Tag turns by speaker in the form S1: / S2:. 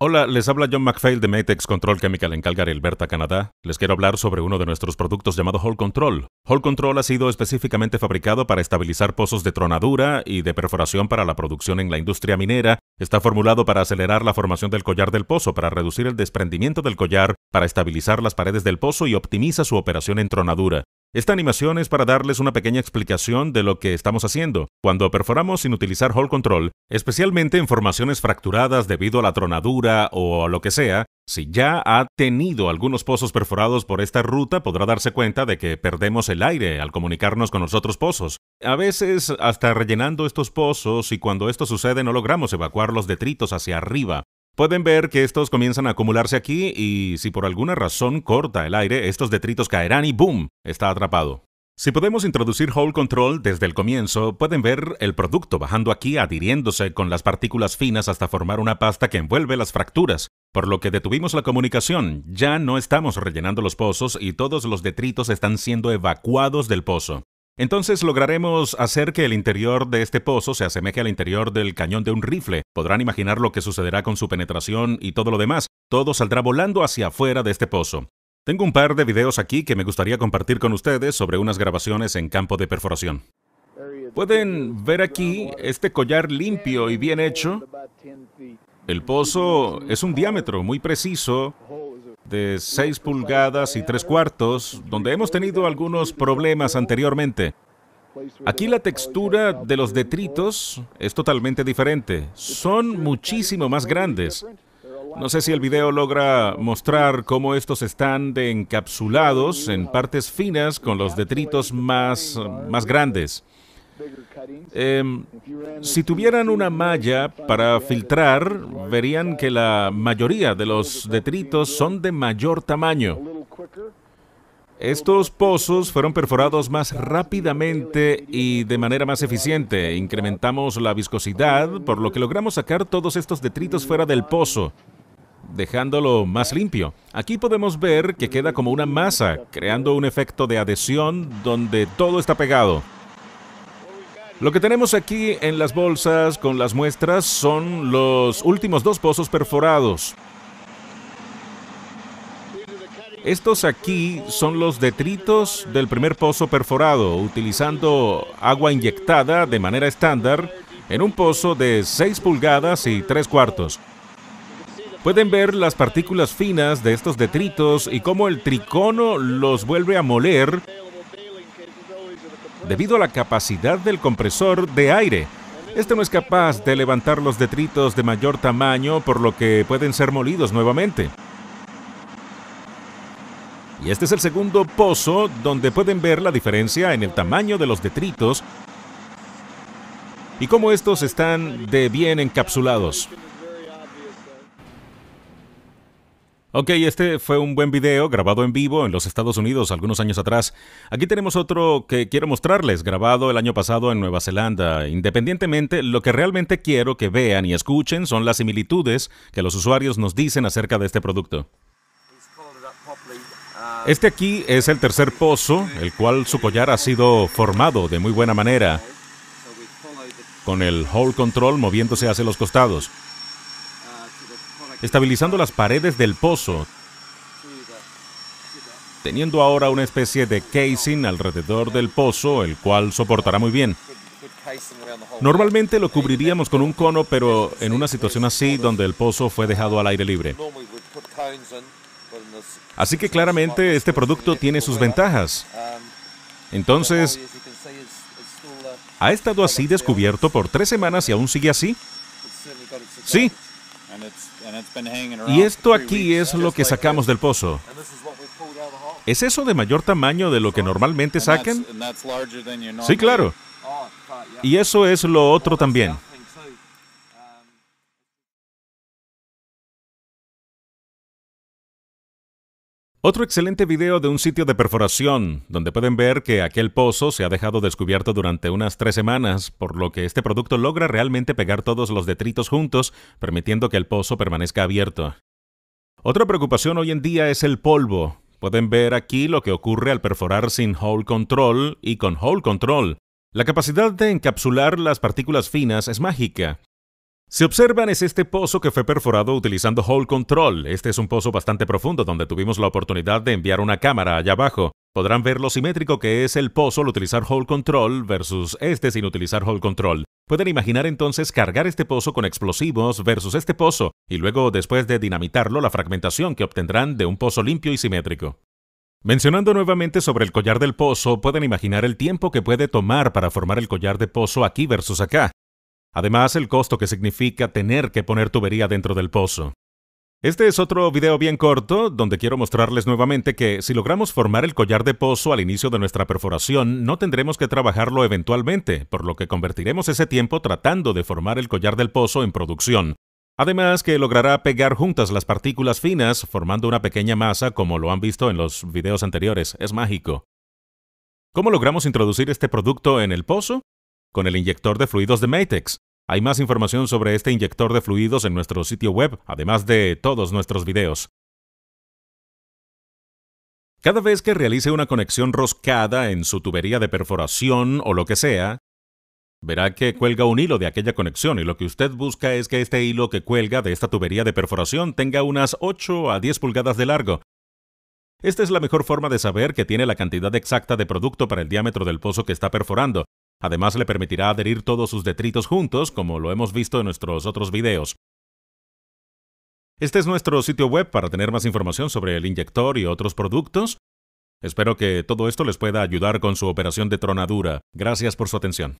S1: Hola, les habla John McPhail de Matex Control Chemical en Calgary, Alberta, Canadá. Les quiero hablar sobre uno de nuestros productos llamado Hall Control. Hall Control ha sido específicamente fabricado para estabilizar pozos de tronadura y de perforación para la producción en la industria minera. Está formulado para acelerar la formación del collar del pozo, para reducir el desprendimiento del collar, para estabilizar las paredes del pozo y optimiza su operación en tronadura. Esta animación es para darles una pequeña explicación de lo que estamos haciendo cuando perforamos sin utilizar Hall Control, especialmente en formaciones fracturadas debido a la tronadura o a lo que sea. Si ya ha tenido algunos pozos perforados por esta ruta, podrá darse cuenta de que perdemos el aire al comunicarnos con los otros pozos. A veces hasta rellenando estos pozos y cuando esto sucede no logramos evacuar los detritos hacia arriba. Pueden ver que estos comienzan a acumularse aquí y si por alguna razón corta el aire, estos detritos caerán y ¡boom! está atrapado. Si podemos introducir Hole Control desde el comienzo, pueden ver el producto bajando aquí adhiriéndose con las partículas finas hasta formar una pasta que envuelve las fracturas, por lo que detuvimos la comunicación, ya no estamos rellenando los pozos y todos los detritos están siendo evacuados del pozo. Entonces lograremos hacer que el interior de este pozo se asemeje al interior del cañón de un rifle. Podrán imaginar lo que sucederá con su penetración y todo lo demás. Todo saldrá volando hacia afuera de este pozo. Tengo un par de videos aquí que me gustaría compartir con ustedes sobre unas grabaciones en campo de perforación. Pueden ver aquí este collar limpio y bien hecho. El pozo es un diámetro muy preciso de 6 pulgadas y 3 cuartos, donde hemos tenido algunos problemas anteriormente. Aquí la textura de los detritos es totalmente diferente. Son muchísimo más grandes. No sé si el video logra mostrar cómo estos están encapsulados en partes finas con los detritos más, más grandes. Em, si tuvieran una malla para filtrar, verían que la mayoría de los detritos son de mayor tamaño. Estos pozos fueron perforados más rápidamente y de manera más eficiente. Incrementamos la viscosidad, por lo que logramos sacar todos estos detritos fuera del pozo, dejándolo más limpio. Aquí podemos ver que queda como una masa, creando un efecto de adhesión donde todo está pegado. Lo que tenemos aquí en las bolsas con las muestras son los últimos dos pozos perforados. Estos aquí son los detritos del primer pozo perforado, utilizando agua inyectada de manera estándar en un pozo de 6 pulgadas y 3 cuartos. Pueden ver las partículas finas de estos detritos y cómo el tricono los vuelve a moler debido a la capacidad del compresor de aire. Este no es capaz de levantar los detritos de mayor tamaño, por lo que pueden ser molidos nuevamente. Y este es el segundo pozo donde pueden ver la diferencia en el tamaño de los detritos y cómo estos están de bien encapsulados. Ok, este fue un buen video grabado en vivo en los Estados Unidos algunos años atrás. Aquí tenemos otro que quiero mostrarles, grabado el año pasado en Nueva Zelanda. Independientemente, lo que realmente quiero que vean y escuchen son las similitudes que los usuarios nos dicen acerca de este producto. Este aquí es el tercer pozo, el cual su collar ha sido formado de muy buena manera, con el hole control moviéndose hacia los costados estabilizando las paredes del pozo, teniendo ahora una especie de casing alrededor del pozo, el cual soportará muy bien. Normalmente lo cubriríamos con un cono, pero en una situación así donde el pozo fue dejado al aire libre. Así que claramente este producto tiene sus ventajas. Entonces, ¿ha estado así descubierto por tres semanas y aún sigue así? Sí, y esto aquí es lo que sacamos del pozo. ¿Es eso de mayor tamaño de lo que normalmente saquen? Sí, claro. Oh, y eso es lo otro también. Otro excelente video de un sitio de perforación, donde pueden ver que aquel pozo se ha dejado descubierto durante unas tres semanas, por lo que este producto logra realmente pegar todos los detritos juntos, permitiendo que el pozo permanezca abierto. Otra preocupación hoy en día es el polvo. Pueden ver aquí lo que ocurre al perforar sin hole control y con hole control. La capacidad de encapsular las partículas finas es mágica. Si observan es este pozo que fue perforado utilizando Hole Control. Este es un pozo bastante profundo donde tuvimos la oportunidad de enviar una cámara allá abajo. Podrán ver lo simétrico que es el pozo al utilizar Hole Control versus este sin utilizar Hole Control. Pueden imaginar entonces cargar este pozo con explosivos versus este pozo, y luego después de dinamitarlo la fragmentación que obtendrán de un pozo limpio y simétrico. Mencionando nuevamente sobre el collar del pozo, pueden imaginar el tiempo que puede tomar para formar el collar de pozo aquí versus acá. Además, el costo que significa tener que poner tubería dentro del pozo. Este es otro video bien corto donde quiero mostrarles nuevamente que si logramos formar el collar de pozo al inicio de nuestra perforación, no tendremos que trabajarlo eventualmente, por lo que convertiremos ese tiempo tratando de formar el collar del pozo en producción. Además que logrará pegar juntas las partículas finas formando una pequeña masa como lo han visto en los videos anteriores, es mágico. ¿Cómo logramos introducir este producto en el pozo? Con el inyector de fluidos de Matex. Hay más información sobre este inyector de fluidos en nuestro sitio web, además de todos nuestros videos. Cada vez que realice una conexión roscada en su tubería de perforación o lo que sea, verá que cuelga un hilo de aquella conexión y lo que usted busca es que este hilo que cuelga de esta tubería de perforación tenga unas 8 a 10 pulgadas de largo. Esta es la mejor forma de saber que tiene la cantidad exacta de producto para el diámetro del pozo que está perforando, Además, le permitirá adherir todos sus detritos juntos, como lo hemos visto en nuestros otros videos. Este es nuestro sitio web para tener más información sobre el inyector y otros productos. Espero que todo esto les pueda ayudar con su operación de tronadura. Gracias por su atención.